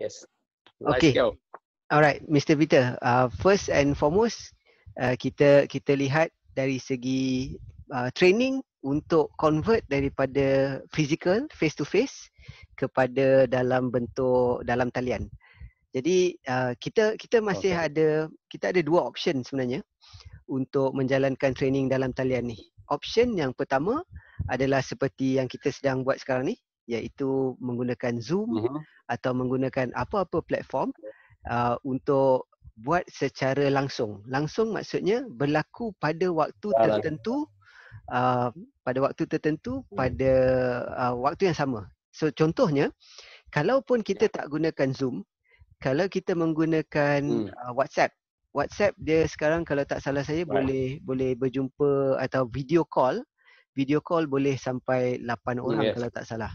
Yes. Let's okay. go. Alright, Mr. Peter. Uh, first and foremost, uh, kita kita lihat dari segi uh, training untuk convert daripada physical face to face kepada dalam bentuk dalam talian. Jadi uh, kita kita masih okay. ada kita ada dua option sebenarnya untuk menjalankan training dalam talian ni. Option yang pertama adalah seperti yang kita sedang buat sekarang ni, uh, iaitu menggunakan Zoom uh-huh. atau menggunakan apa-apa platform uh, untuk buat secara langsung. Langsung maksudnya berlaku pada waktu Alang. tertentu uh, pada waktu tertentu hmm. pada uh, waktu yang sama. So contohnya kalaupun kita ya. tak gunakan Zoom, kalau kita menggunakan hmm. uh, WhatsApp. WhatsApp dia sekarang kalau tak salah saya right. boleh boleh berjumpa atau video call video call boleh sampai 8 orang yes. kalau tak salah.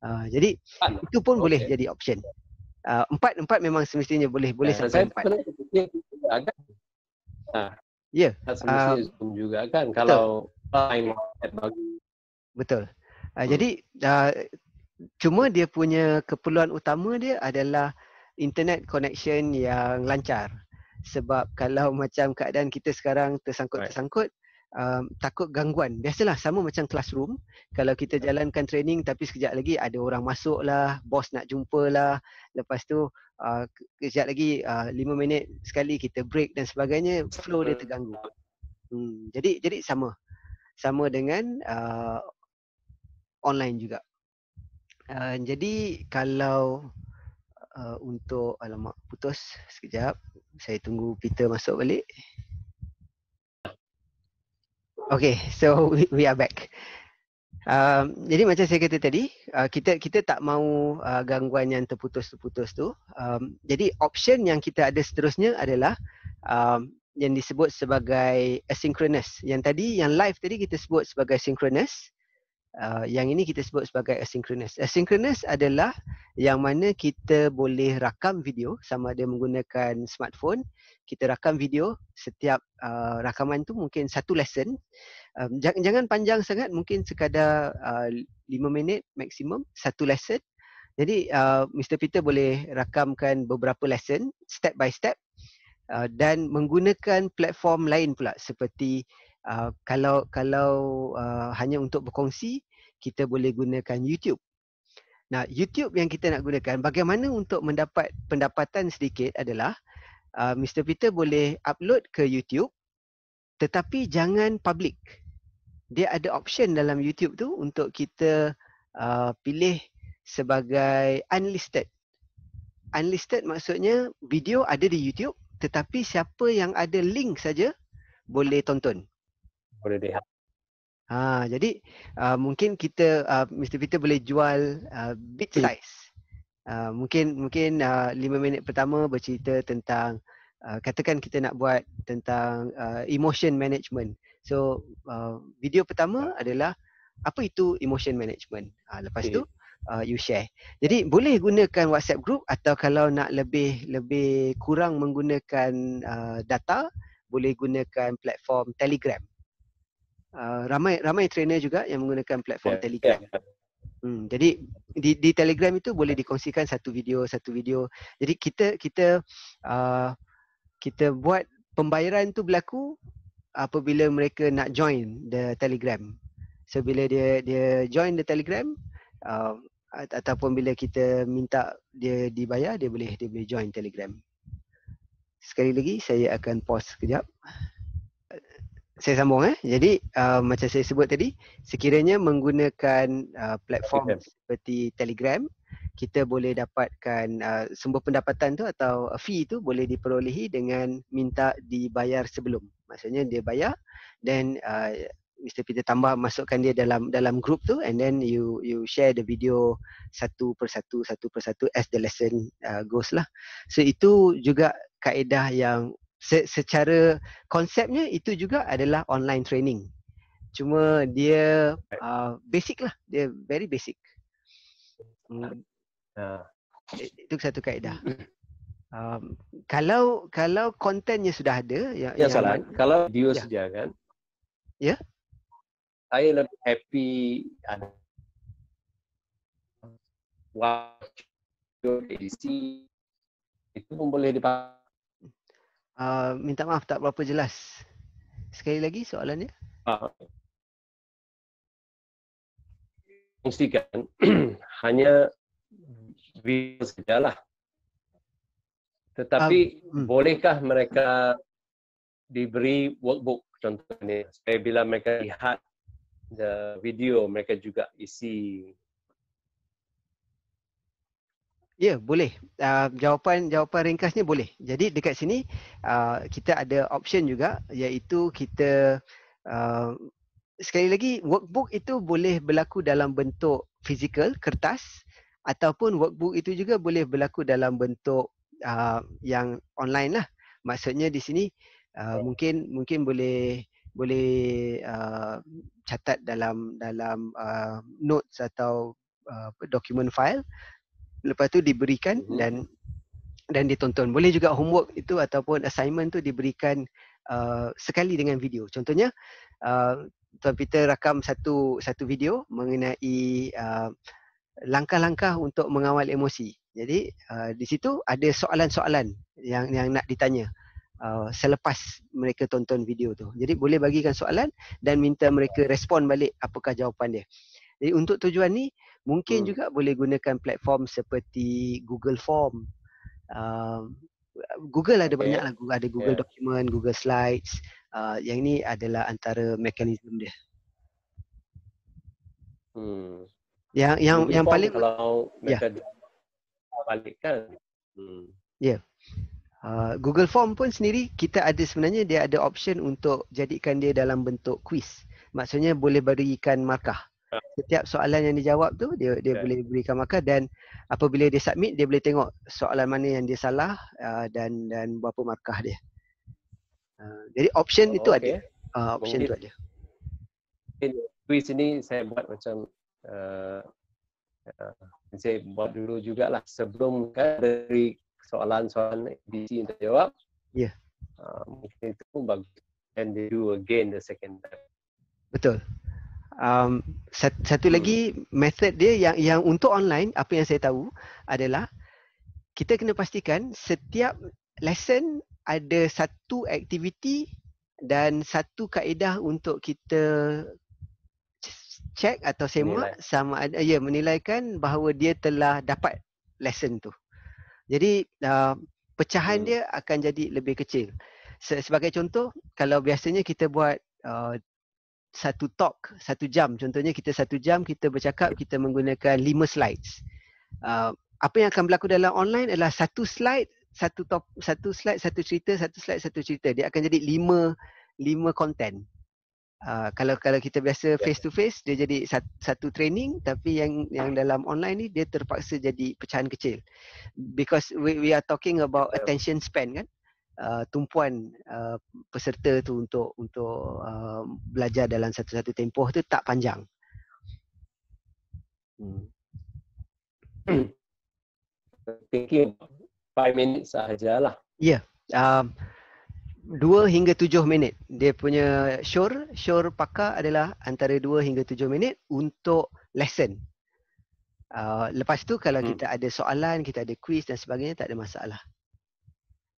Uh, jadi ah, itu pun okay. boleh jadi option. Ah, empat uh, empat memang semestinya boleh boleh nah, ya, sampai empat. Saya Nah, Yeah. Semestinya um, juga kan, ah. ya. kan kalau time Betul. Uh, hmm. Jadi uh, cuma dia punya keperluan utama dia adalah internet connection yang lancar. Sebab kalau macam keadaan kita sekarang tersangkut-tersangkut um, takut gangguan. Biasalah sama macam classroom. Kalau kita jalankan training tapi sekejap lagi ada orang masuk lah, bos nak jumpa lah. Lepas tu uh, kejap lagi uh, lima uh, minit sekali kita break dan sebagainya, flow dia terganggu. Hmm, jadi jadi sama. Sama dengan uh, online juga. Uh, jadi kalau uh, untuk alamak putus sekejap saya tunggu Peter masuk balik. Okay, so we, we are back. Um, jadi macam saya kata tadi, uh, kita kita tak mahu uh, gangguan yang terputus-terputus tu. Um, jadi option yang kita ada seterusnya adalah um, yang disebut sebagai asynchronous. Yang tadi, yang live tadi kita sebut sebagai synchronous uh, yang ini kita sebut sebagai asynchronous. Asynchronous adalah yang mana kita boleh rakam video sama ada menggunakan smartphone, kita rakam video setiap uh, rakaman tu mungkin satu lesson. Um, jangan, jangan panjang sangat, mungkin sekadar uh, ah, 5 minit maksimum satu lesson. Jadi uh, Mr Peter boleh rakamkan beberapa lesson step by step uh, dan menggunakan platform lain pula seperti Uh, kalau kalau uh, hanya untuk berkongsi kita boleh gunakan YouTube. Nah, YouTube yang kita nak gunakan bagaimana untuk mendapat pendapatan sedikit adalah uh, Mr Peter boleh upload ke YouTube tetapi jangan public. Dia ada option dalam YouTube tu untuk kita uh, pilih sebagai unlisted. Unlisted maksudnya video ada di YouTube tetapi siapa yang ada link saja boleh tonton boleh dia. Ha, ah, jadi uh, mungkin kita uh, ah, Mr. Peter boleh jual uh, bit hmm. size. Uh, mungkin mungkin uh, 5 minit pertama bercerita tentang uh, katakan kita nak buat tentang uh, emotion management. So uh, video pertama ya. adalah apa itu emotion management. Uh, lepas okay. tu uh, you share. Jadi boleh gunakan WhatsApp group atau kalau nak lebih lebih kurang menggunakan uh, data boleh gunakan platform Telegram. Ah, ramai ramai trainer juga yang menggunakan platform yeah. Telegram. Yeah. Hmm jadi di di Telegram itu boleh dikongsikan satu video satu video. Jadi kita kita uh, kita buat pembayaran tu berlaku apabila mereka nak join the Telegram. So bila dia dia join the Telegram uh, ataupun bila kita minta dia dibayar dia boleh dia boleh join Telegram. Sekali lagi saya akan pause sekejap saya sambung eh. Jadi uh, macam saya sebut tadi, sekiranya menggunakan uh, platform Telegram. seperti Telegram, kita boleh dapatkan uh, sumber pendapatan tu atau fee tu boleh diperolehi dengan minta dibayar sebelum. Maksudnya dia bayar dan uh, Mr Peter tambah masukkan dia dalam dalam grup tu and then you you share the video satu persatu satu persatu as the lesson uh, goes lah. So itu juga kaedah yang se- secara konsepnya itu juga adalah online training. Cuma dia uh, basic lah. Dia very basic. Hmm. Uh. Itu satu kaedah. Hmm. Um, kalau kalau kontennya sudah ada ya, ya salah man- kalau video ya. saja kan ya saya lebih happy watch edisi itu pun boleh dipakai Ah, minta maaf tak berapa jelas. Sekali lagi soalannya. Fungsikan ah. uh, hanya video sajalah. Tetapi uh, hmm. bolehkah mereka diberi workbook contohnya supaya bila mereka lihat the video mereka juga isi Ya, yeah, boleh. Jawapan-jawapan ah, ringkasnya boleh. Jadi dekat sini uh, kita ada option juga iaitu kita uh, sekali lagi workbook itu boleh berlaku dalam bentuk fizikal, kertas ataupun workbook itu juga boleh berlaku dalam bentuk uh, yang online lah. Maksudnya di sini uh, mungkin mungkin boleh boleh uh, catat dalam dalam uh, notes atau uh, dokumen file lepas tu diberikan mhm. dan dan ditonton. Boleh juga homework itu ataupun assignment tu diberikan uh, sekali dengan video. Contohnya uh, Tuan Peter rakam satu satu video mengenai uh, langkah-langkah untuk mengawal emosi. Jadi uh, di situ ada soalan-soalan yang yang nak ditanya uh, selepas mereka tonton video tu. Jadi boleh bagikan soalan dan minta mereka respon balik apakah jawapan dia. Jadi untuk tujuan ni mungkin hmm. juga boleh gunakan platform seperti Google Form. Uh, Google ada okay. banyak lah. Ada Google yeah. Document, Google Slides. Uh, yang ini adalah antara mekanisme dia. Hmm. Yang yang Google yang paling kalau mereka ya. yeah. balikkan. Hmm. Yeah. Ya. Uh, Google Form pun sendiri kita ada sebenarnya dia ada option untuk jadikan dia dalam bentuk quiz. Maksudnya boleh berikan markah. Ah. setiap soalan yang dijawab tu dia dia yeah. Kan. boleh berikan markah dan apabila dia submit dia boleh tengok soalan mana yang dia salah uh, dan dan berapa markah dia. Uh, jadi option oh, itu okay. ada. Uh, option itu ada. In quiz ini saya buat macam uh, uh, saya buat dulu jugalah sebelum kan dari soalan-soalan ABC yang terjawab. Ya. Yeah. Uh, mungkin itu bagus. And they do again the second time. Betul um satu lagi hmm. method dia yang yang untuk online apa yang saya tahu adalah kita kena pastikan setiap lesson ada satu aktiviti dan satu kaedah untuk kita check atau semak Menilai. sama ada ya menilaikan bahawa dia telah dapat lesson tu. Jadi uh, pecahan hmm. dia akan jadi lebih kecil. Se- sebagai contoh kalau biasanya kita buat uh, satu talk satu jam contohnya kita satu jam kita bercakap kita menggunakan lima slides uh, apa yang akan berlaku dalam online adalah satu slide satu top satu slide satu cerita satu slide satu cerita dia akan jadi lima lima konten uh, ah, kalau kalau kita biasa face to face dia jadi satu, satu training tapi yang yang dalam online ni dia terpaksa jadi pecahan kecil because we we are talking about ya. attention span kan Uh, tumpuan uh, peserta tu untuk untuk uh, belajar dalam satu-satu tempoh tu tak panjang. Hmm. hmm. Thinking 5 minit sajalah. Ya. Yeah. Um, 2 hingga tujuh minit. Dia punya sure sure pakar adalah antara dua hingga tujuh minit untuk lesson. Uh, lepas tu kalau hmm. kita ada soalan, kita ada quiz dan sebagainya tak ada masalah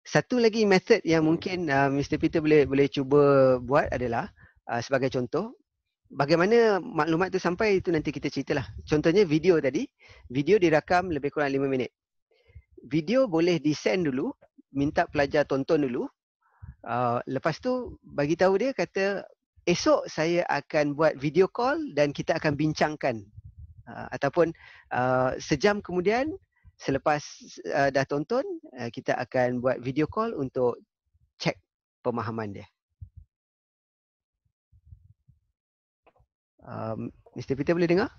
satu lagi method yang mungkin uh, Mr Peter boleh boleh cuba buat adalah uh, sebagai contoh bagaimana maklumat tu sampai itu nanti kita ceritalah contohnya video tadi video dirakam lebih kurang 5 minit video boleh disend dulu minta pelajar tonton dulu uh, lepas tu bagi tahu dia kata esok saya akan buat video call dan kita akan bincangkan uh, ataupun uh, sejam kemudian selepas uh, dah tonton uh, kita akan buat video call untuk cek pemahaman dia. Um, Mr. Peter boleh dengar?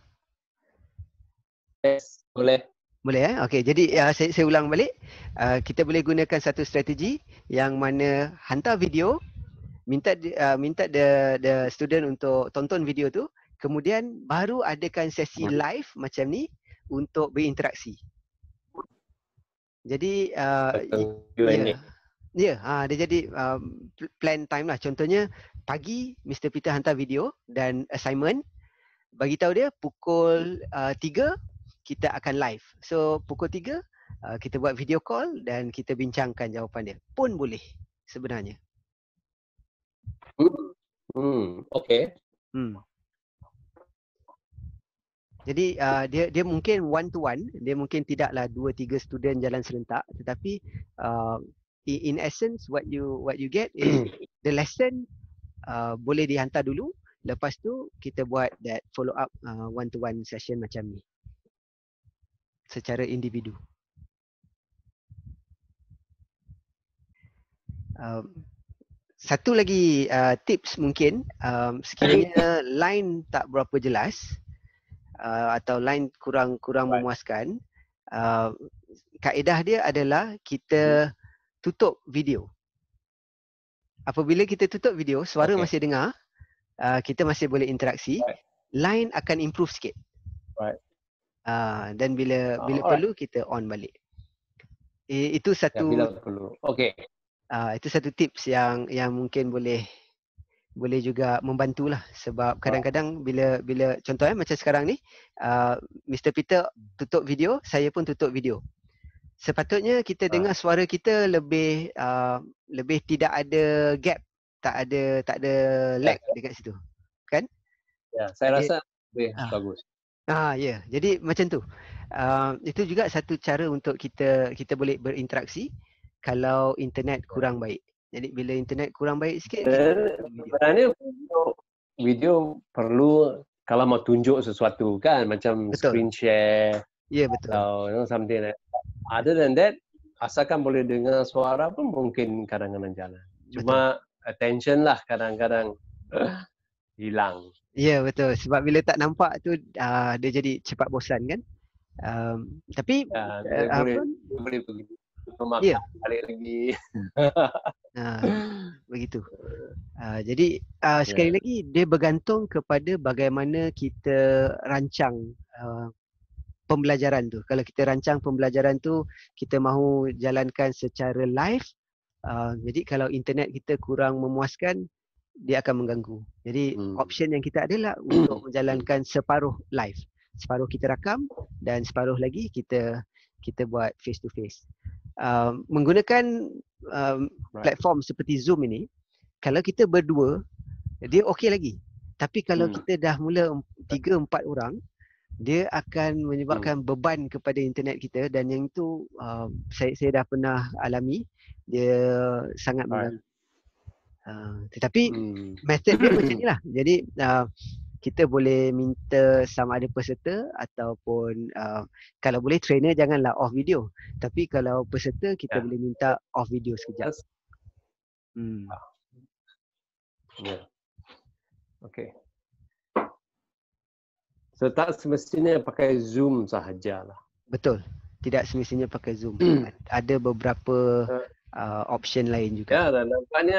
Yes, boleh. Boleh eh? Okey, jadi uh, saya, saya ulang balik. Uh, kita boleh gunakan satu strategi yang mana hantar video, minta uh, minta the, the student untuk tonton video tu, kemudian baru adakan sesi hmm. live macam ni untuk berinteraksi. Jadi uh, ya. Ya, ha, dia jadi um, plan time lah. Contohnya pagi Mr. Peter hantar video dan assignment bagi tahu dia pukul uh, 3 kita akan live. So pukul 3 uh, kita buat video call dan kita bincangkan jawapan dia. Pun boleh sebenarnya. Hmm, hmm okay. Hmm. Jadi uh, dia dia mungkin one to one, dia mungkin tidaklah dua tiga student jalan serentak, tetapi uh, in essence what you what you get is the lesson uh, boleh dihantar dulu, lepas tu kita buat that follow up uh, one to one session macam ni secara individu. Um, satu lagi uh, tips mungkin um, sekiranya line tak berapa jelas uh, atau line kurang kurang right. memuaskan uh, kaedah dia adalah kita hmm. tutup video apabila kita tutup video suara okay. masih dengar uh, kita masih boleh interaksi right. line akan improve sikit right uh, dan bila uh, bila right. perlu kita on balik eh, itu ya, satu ya, bila perlu okey uh, ah, itu satu tips yang yang mungkin boleh boleh juga membantulah sebab kadang-kadang bila bila contohnya eh macam sekarang ni uh, Mr Peter tutup video saya pun tutup video sepatutnya kita uh. dengar suara kita lebih uh, lebih tidak ada gap tak ada tak ada ya, lag ya. dekat situ kan ya saya okay. rasa lebih uh. bagus ah ya yeah. jadi macam tu uh, itu juga satu cara untuk kita kita boleh berinteraksi kalau internet ya. kurang baik jadi bila internet kurang baik sikit eh, Sebenarnya video. perlu kalau mau tunjuk sesuatu kan macam betul. screen share. Ya yeah, betul. Atau you know, something like that. other than that asalkan boleh dengar suara pun mungkin kadang-kadang jalan. Cuma betul. attention lah kadang-kadang hilang. Ya yeah, betul sebab bila tak nampak tu uh, dia jadi cepat bosan kan. Um, tapi uh, dia ya, uh, boleh, pun, dia boleh begitu memang yeah. balik lagi. ha, begitu. Uh, jadi uh, sekali yeah. lagi dia bergantung kepada bagaimana kita rancang uh, pembelajaran tu. Kalau kita rancang pembelajaran tu kita mahu jalankan secara live Uh, jadi kalau internet kita kurang memuaskan dia akan mengganggu. Jadi hmm. option yang kita adalah untuk menjalankan separuh live. Separuh kita rakam dan separuh lagi kita kita buat face to face. Um, menggunakan uh, right. platform seperti Zoom ini, kalau kita berdua, dia okey lagi. Tapi kalau hmm. kita dah mula tiga empat orang, dia akan menyebabkan hmm. beban kepada internet kita dan yang itu uh, saya saya dah pernah alami dia sangat right. Uh, tetapi hmm. method dia macam inilah. Jadi uh, kita boleh minta sama ada peserta ataupun uh, kalau boleh trainer janganlah off video tapi kalau peserta kita yeah. boleh minta off video sekejap hmm yeah. Ya. okay so tak semestinya pakai zoom sahajalah betul tidak semestinya pakai zoom hmm. ada beberapa ya. uh, option lain juga ya yeah, dan nampaknya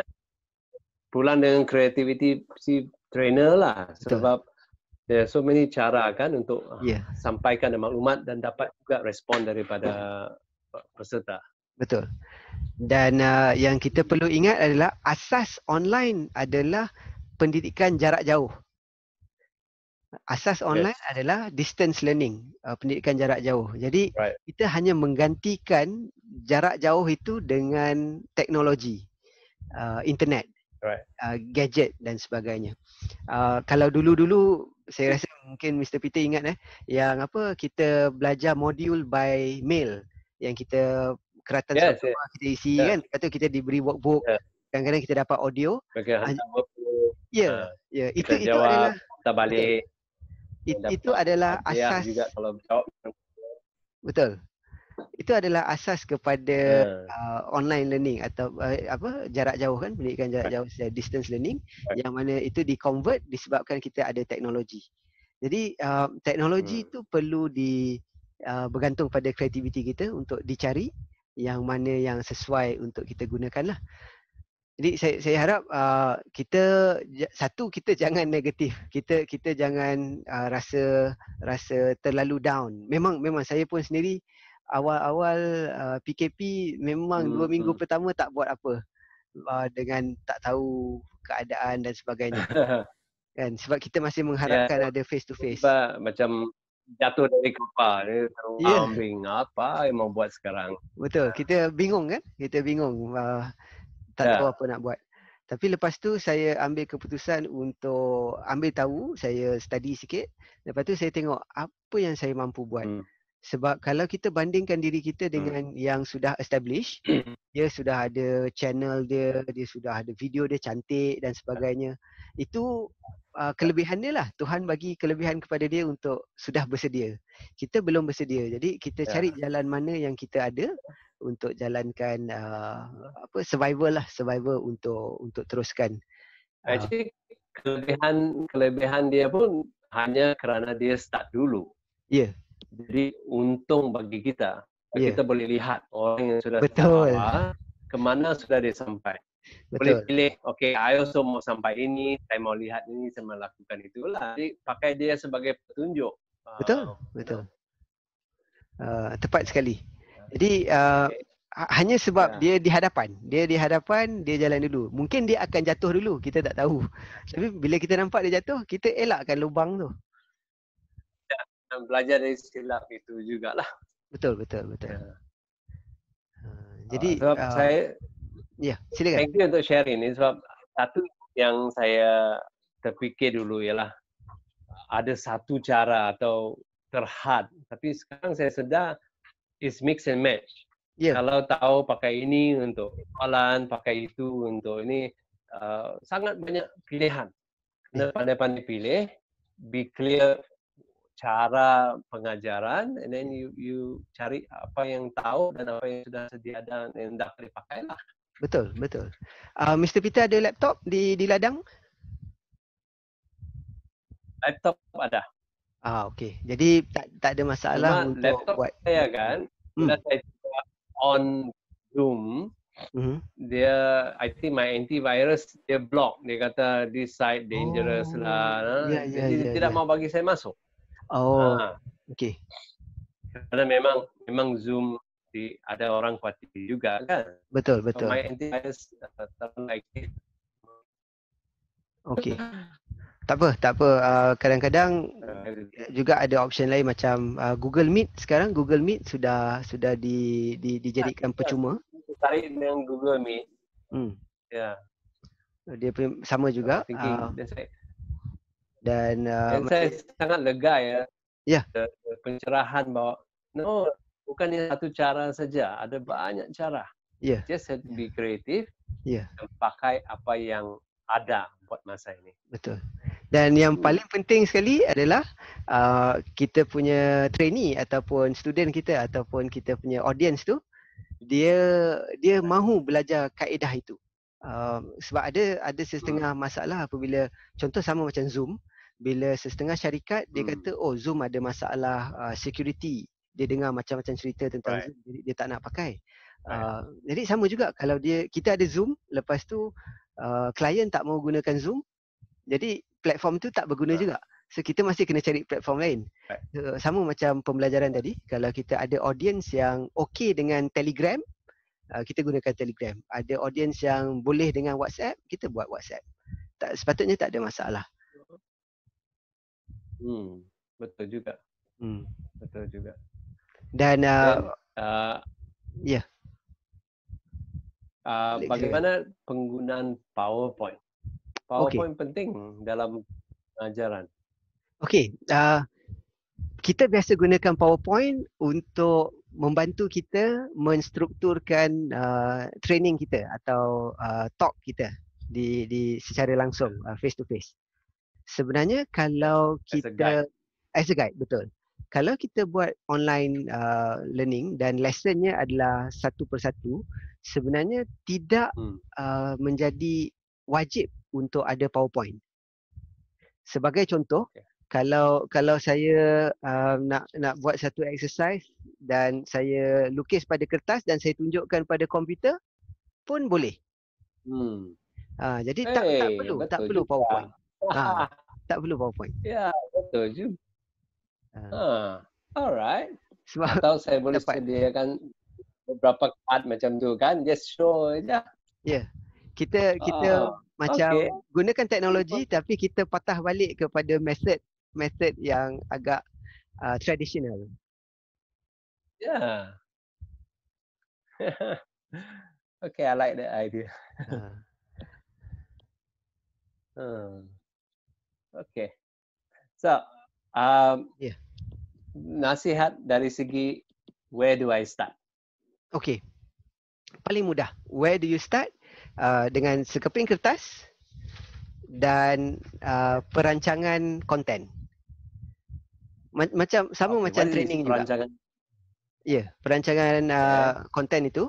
pulang dengan kreativiti si trainer lah sebab there so many cara kan untuk yeah. sampaikan maklumat dan dapat juga respon daripada peserta. Betul. Dan uh, yang kita perlu ingat adalah asas online adalah pendidikan jarak jauh. Asas online yes. adalah distance learning, uh, pendidikan jarak jauh. Jadi right. kita hanya menggantikan jarak jauh itu dengan teknologi uh, internet uh, gadget dan sebagainya. Uh, kalau dulu-dulu saya rasa mungkin Mr Peter ingat eh yang apa kita belajar modul by mail yang kita keratan yeah, semua yeah. kita isi yeah. kan lepas tu kita diberi workbook yeah. kadang-kadang kita dapat audio ya yeah, ya uh, yeah. itu itu jawab, adalah kita balik it, itu adalah asas juga kalau betul itu adalah asas kepada uh, online learning atau uh, apa jarak jauh kan pendidikan jarak jauh eh, distance learning yang mana itu di convert disebabkan kita ada teknologi jadi uh, teknologi itu hmm. perlu di uh, bergantung pada kreativiti kita untuk dicari yang mana yang sesuai untuk kita gunakan lah jadi saya saya harap uh, kita satu kita jangan negatif kita kita jangan uh, rasa rasa terlalu down memang memang saya pun sendiri awal-awal uh, PKP memang hmm. dua minggu hmm, hmm. pertama tak buat apa uh, dengan tak tahu keadaan dan sebagainya kan sebab kita masih ya. mengharapkan yeah. ada face to face macam jatuh dari kapal dia yeah. Ya. bingung apa yang mau buat sekarang betul kita bingung kan kita bingung uh, tak yeah. tahu apa nak buat tapi lepas tu saya ambil keputusan untuk ambil tahu saya study sikit lepas tu saya tengok apa yang saya mampu buat hmm sebab kalau kita bandingkan diri kita hmm. dengan hmm. yang sudah establish, hmm. dia sudah ada channel dia dia sudah ada video dia cantik dan sebagainya itu uh, kelebihannya lah Tuhan bagi kelebihan kepada dia untuk sudah bersedia kita belum bersedia jadi kita ya. cari yeah. jalan mana yang kita ada untuk jalankan uh, apa survival lah survival untuk untuk teruskan ah. actually uh, kelebihan kelebihan dia pun hanya kerana dia start dulu ya yeah jadi untung bagi kita yeah. kita boleh lihat orang yang sudah betul ke mana sudah dia sampai Betul. Boleh pilih, okay, I also mau sampai ini, saya mau lihat ini, saya mau lakukan itulah. Jadi, pakai dia sebagai petunjuk. Ah, betul, uh, betul. Uh, tepat sekali. Ya. Jadi, uh, ah, okay. Ha, hanya sebab yeah. dia di hadapan. Dia di hadapan, dia jalan dulu. Mungkin dia akan jatuh dulu, kita tak tahu. Tapi, bila kita nampak dia jatuh, kita elakkan lubang tu dan belajar dari silap itu juga lah. Betul, betul, betul. Yeah. Ya. Ha, jadi uh, sebab uh, saya ya, silakan. Thank you untuk share ini sebab satu yang saya terfikir dulu ialah ada satu cara atau terhad tapi sekarang saya sedar is mix and match. Yeah. Kalau tahu pakai ini untuk malam, pakai itu untuk ini uh, sangat banyak pilihan. Kena ya. pandai-pandai pilih, be clear cara pengajaran and then you you cari apa yang tahu dan apa yang sudah sedia ada dan hendak dipakailah. Betul, betul. Uh, ah, Mr. Peter ada laptop di di ladang? Laptop ada. Ah okay, Jadi tak tak ada masalah Cuma untuk laptop buat saya kan. Hmm. Saya on Zoom. Mm-hmm. Dia, I think my antivirus dia block. Dia kata this site dangerous lah. oh. lah. Ya, yeah, yeah, Jadi yeah, dia yeah. tidak ya. mau bagi saya masuk. Oh. Ha. Ah. Okey. Karena memang memang Zoom di ada orang khawatir juga kan. Betul, betul. So, my antivirus tak like Okey. Tak apa, tak apa. Uh, kadang-kadang eh, juga ada option lain macam uh, Google Meet sekarang Google Meet sudah sudah di, di dijadikan percuma. Tarik dengan Google Meet. Hmm. Ya. Yeah. Dia sama juga. uh, dan, uh, saya masih... sangat lega ya. Ya. Yeah. Pencerahan bahawa no bukan satu cara saja, ada banyak cara. Ya. Yeah. Just have to be creative. Ya. Yeah. Pakai apa yang ada buat masa ini. Betul. Dan yang paling penting sekali adalah uh, kita punya trainee ataupun student kita ataupun kita punya audience tu dia dia mahu belajar kaedah itu. Uh, sebab ada ada setengah hmm. masalah apabila contoh sama macam Zoom, uh, bila setengah syarikat dia hmm. kata oh Zoom ada masalah uh, security dia dengar macam-macam cerita tentang right. Zoom jadi dia tak nak pakai right. Uh, jadi sama juga kalau dia kita ada Zoom lepas tu klien uh, tak mau gunakan Zoom jadi platform tu tak berguna right. juga so kita masih kena cari platform lain right. uh, sama macam pembelajaran tadi kalau kita ada audience yang okay dengan Telegram uh, kita gunakan Telegram ada audience yang boleh dengan WhatsApp kita buat WhatsApp tak sepatutnya tak ada masalah Hmm, betul juga. Hmm, betul juga. Dan, uh, Dan uh, ya. Yeah. Uh, bagaimana penggunaan PowerPoint? PowerPoint okay. penting dalam pengajaran. Okey, uh, kita biasa gunakan PowerPoint untuk membantu kita menstrukturkan uh, training kita atau uh, talk kita di di secara langsung uh, face to face sebenarnya kalau kita as a guide, betul kalau kita buat online uh, learning dan lessonnya adalah satu persatu, sebenarnya tidak hmm. uh, menjadi wajib untuk ada powerpoint sebagai contoh okay. kalau kalau saya uh, nak nak buat satu exercise dan saya lukis pada kertas dan saya tunjukkan pada komputer pun boleh hmm uh, jadi hey, tak tak perlu tak perlu juga. powerpoint ha tak perlu powerpoint. Ya, yeah, betul je. Uh. Ha. Ha, alright. Sebab Atau saya boleh dapat. sediakan beberapa card macam tu kan. Just show je. Ya. Yeah. Kita kita uh, macam okay. gunakan teknologi tapi kita patah balik kepada method method yang agak uh, traditional. Ya. Yeah. okay, I like that idea. uh. Hmm. Okay. So, um, yeah. nasihat dari segi where do I start? Okay. Paling mudah. Where do you start? Uh, dengan sekeping kertas dan uh, perancangan konten. Macam sama okay, macam training juga. Perancangan. Ya, yeah, perancangan uh, ya. konten itu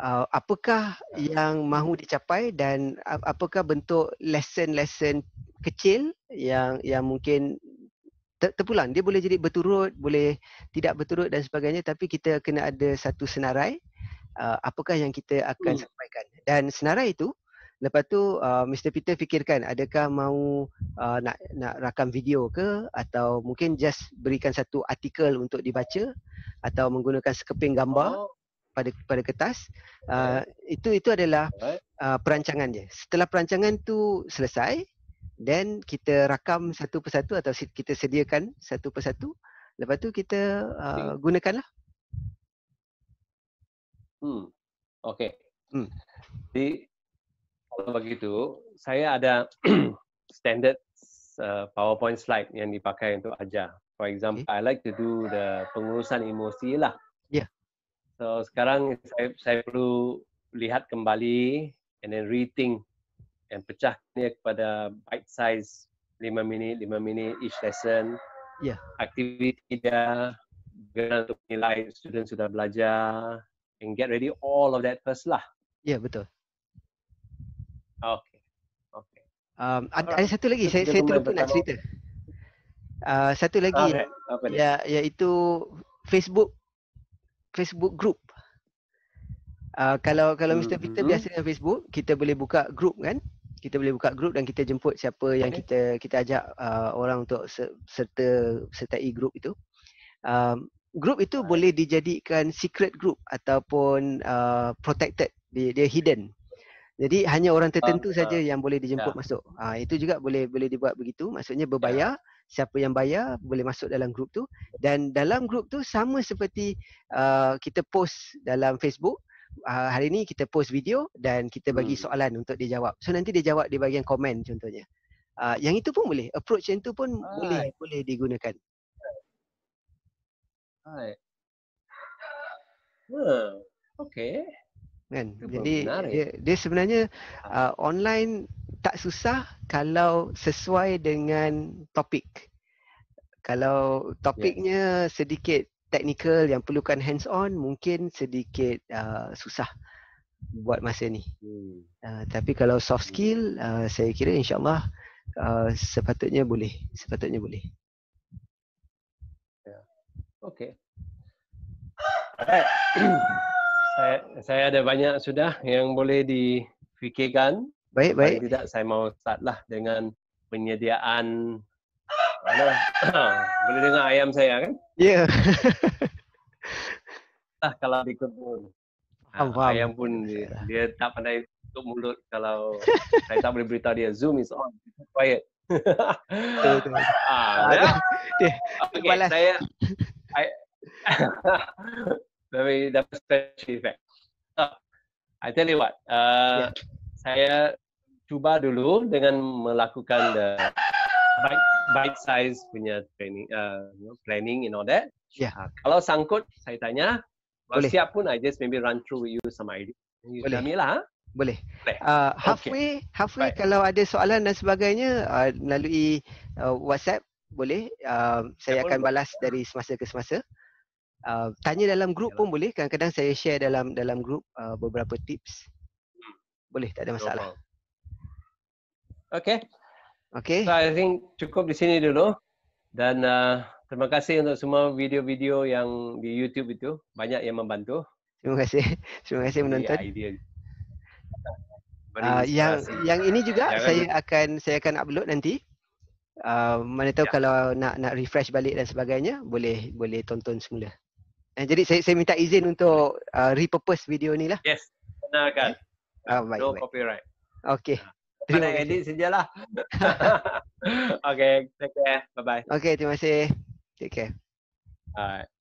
uh, apakah yang mahu dicapai dan apakah bentuk lesson-lesson kecil yang yang mungkin terpulang dia boleh jadi berturut boleh tidak berturut dan sebagainya tapi kita kena ada satu senarai uh, apakah yang kita akan hmm. sampaikan dan senarai itu lepas tu uh, Mr Peter fikirkan adakah mahu uh, nak nak rakam video ke atau mungkin just berikan satu artikel untuk dibaca atau menggunakan sekeping gambar oh pada pada kertas uh, itu itu adalah right. uh, perancangan dia setelah perancangan tu selesai then kita rakam satu persatu atau kita sediakan satu persatu lepas tu kita uh, gunakanlah hmm okey hmm di kalau begitu saya ada standard uh, powerpoint slide yang dipakai untuk ajar for example okay. i like to do the pengurusan emosi lah So sekarang saya, saya perlu lihat kembali and then rethink and pecah ni kepada bite size 5 minit, 5 minit each lesson. Ya. Yeah. Aktiviti dia guna untuk nilai student sudah belajar and get ready all of that first lah. Ya, yeah, betul. Okay. Okay. Um, ada, ada satu lagi, saya, saya terlupa nak cerita. Uh, satu lagi. Okay. Apa ya, iaitu Facebook Facebook group. Uh, kalau kalau Mr. Peter mm-hmm. biasa dengan Facebook, kita boleh buka group kan? Kita boleh buka group dan kita jemput siapa yang okay. kita kita ajak uh, orang untuk serta sertai group itu. Um, group itu boleh dijadikan secret group ataupun uh, protected dia, dia hidden. Jadi hanya orang tertentu um, saja uh, yang boleh dijemput yeah. masuk. Uh, itu juga boleh boleh dibuat begitu. Maksudnya ya. berbayar. Yeah siapa yang bayar boleh masuk dalam grup tu dan dalam grup tu sama seperti uh, kita post dalam Facebook uh, hari ni kita post video dan kita bagi hmm. soalan untuk dia jawab so nanti dia jawab di bahagian komen contohnya uh, yang itu pun boleh approach yang tu pun Hai. boleh boleh digunakan Hai. Well, okay kan jadi dia, dia sebenarnya ah. uh, online tak susah kalau sesuai dengan topik. Kalau topiknya yeah. sedikit teknikal yang perlukan hands on mungkin sedikit uh, susah buat masa ni. Hmm. Uh, tapi kalau soft hmm. skill uh, saya kira insyaallah uh, sepatutnya boleh, sepatutnya boleh. Okay. Ya. Okey. Saya saya ada banyak sudah yang boleh difikirkan Baik, baik. Kalau tidak, saya mau start lah dengan penyediaan Alah, boleh dengar ayam saya kan? Ya. Yeah. ah, kalau dikut pun. Alham. Ayam pun dia, dia tak pandai tutup mulut kalau saya tak boleh beritahu dia. Zoom is on. Quiet. Betul-betul. ah, ah ya? okay, saya... I, Let me, that's effect. I tell you what, uh, yeah. saya cuba dulu dengan melakukan the bite, bite size punya training uh, planning in all that. Yeah. Uh, kalau sangkut saya tanya, boleh. siap pun I just maybe run through you some idea. You boleh. Lah, Boleh. Uh, halfway, halfway okay. kalau ada soalan dan sebagainya, uh, melalui uh, WhatsApp boleh. Uh, saya ya, akan balas dari semasa ke semasa. Uh, tanya dalam grup ya. pun boleh. Kadang-kadang saya share dalam dalam grup uh, beberapa tips. Hmm. Boleh, tak ada masalah. No Okay. Okay. So I think cukup di sini dulu. Dan uh, terima kasih untuk semua video-video yang di YouTube itu. Banyak yang membantu. Terima kasih. Terima kasih menonton. Uh, ah, yang yang ini juga Jangan saya akan saya akan upload nanti. Uh, mana tahu ya. kalau nak nak refresh balik dan sebagainya boleh boleh tonton semula. Eh, jadi saya saya minta izin untuk uh, repurpose video ni lah. Yes, benarkan. Okay. Uh, eh? no baik. copyright. Okay. Terima kasih. edit sajalah. okay, take care. Bye-bye. Okay, terima kasih. Take care. Alright.